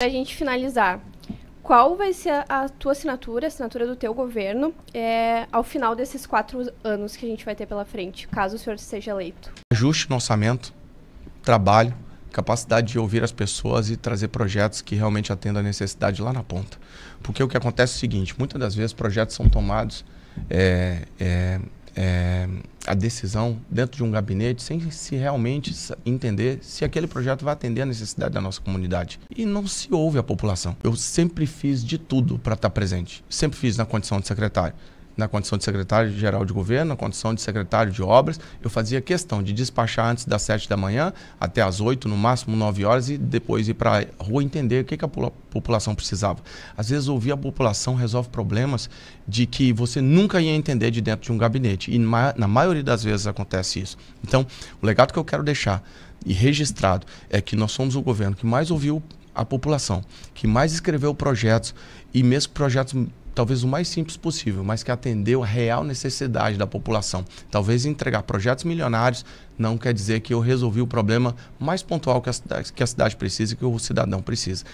Para a gente finalizar, qual vai ser a tua assinatura, a assinatura do teu governo, é, ao final desses quatro anos que a gente vai ter pela frente, caso o senhor seja eleito? Ajuste no orçamento, trabalho, capacidade de ouvir as pessoas e trazer projetos que realmente atendam a necessidade lá na ponta. Porque o que acontece é o seguinte, muitas das vezes projetos são tomados é, é, é a decisão dentro de um gabinete sem se realmente entender se aquele projeto vai atender a necessidade da nossa comunidade. E não se ouve a população. Eu sempre fiz de tudo para estar tá presente. Sempre fiz na condição de secretário na condição de secretário-geral de governo, na condição de secretário de obras. Eu fazia questão de despachar antes das 7 da manhã até as 8, no máximo 9 horas, e depois ir para a rua entender o que, que a população precisava. Às vezes, ouvir a população resolve problemas de que você nunca ia entender de dentro de um gabinete. E na maioria das vezes acontece isso. Então, o legado que eu quero deixar e registrado é que nós somos o governo que mais ouviu a população, que mais escreveu projetos e mesmo projetos talvez o mais simples possível, mas que atendeu a real necessidade da população. Talvez entregar projetos milionários não quer dizer que eu resolvi o problema mais pontual que a cidade, que a cidade precisa, que o cidadão precisa.